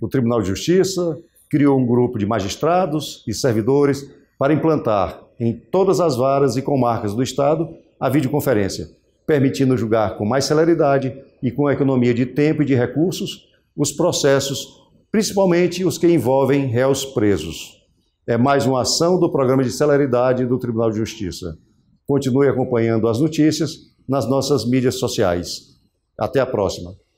o Tribunal de Justiça criou um grupo de magistrados e servidores para implantar em todas as varas e comarcas do Estado a videoconferência, permitindo julgar com mais celeridade e com economia de tempo e de recursos os processos, principalmente os que envolvem réus presos. É mais uma ação do programa de celeridade do Tribunal de Justiça. Continue acompanhando as notícias nas nossas mídias sociais. Até a próxima.